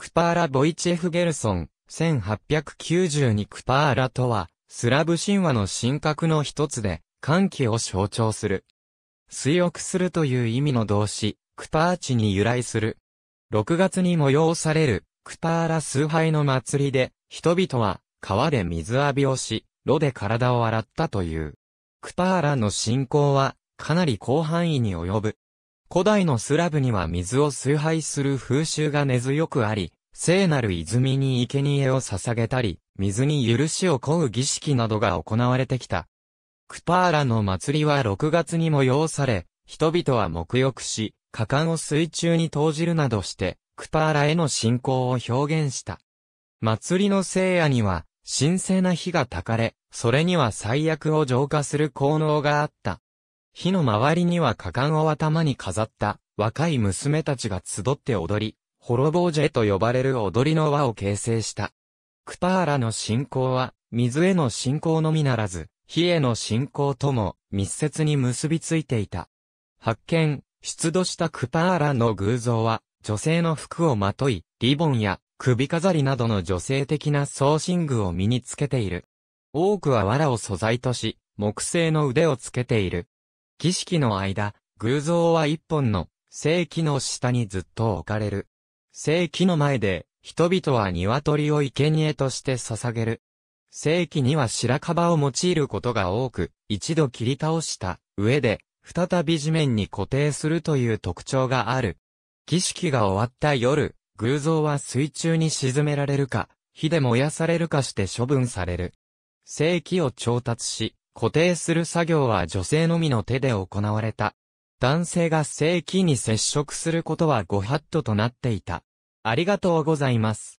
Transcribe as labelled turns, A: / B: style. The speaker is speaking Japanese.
A: クパーラ・ボイチェフ・ゲルソン、1892クパーラとは、スラブ神話の神格の一つで、歓喜を象徴する。水浴するという意味の動詞、クパーチに由来する。6月に催される、クパーラ崇拝の祭りで、人々は、川で水浴びをし、炉で体を洗ったという。クパーラの信仰は、かなり広範囲に及ぶ。古代のスラブには水を崇拝する風習が根強くあり、聖なる泉に生贄を捧げたり、水に許しを請う儀式などが行われてきた。クパーラの祭りは6月に催され、人々は沐浴し、果敢を水中に投じるなどして、クパーラへの信仰を表現した。祭りの聖夜には、神聖な火が焚かれ、それには最悪を浄化する効能があった。火の周りには果敢を頭に飾った若い娘たちが集って踊り、ホロボージェと呼ばれる踊りの輪を形成した。クパーラの信仰は、水への信仰のみならず、火への信仰とも密接に結びついていた。発見、出土したクパーラの偶像は、女性の服をまとい、リボンや首飾りなどの女性的な装身具を身につけている。多くは藁を素材とし、木製の腕をつけている。儀式の間、偶像は一本の聖器の下にずっと置かれる。聖器の前で、人々は鶏を生贄として捧げる。聖器には白樺を用いることが多く、一度切り倒した上で、再び地面に固定するという特徴がある。儀式が終わった夜、偶像は水中に沈められるか、火で燃やされるかして処分される。正規を調達し、固定する作業は女性のみの手で行われた。男性が正規に接触することはご法度となっていた。ありがとうございます。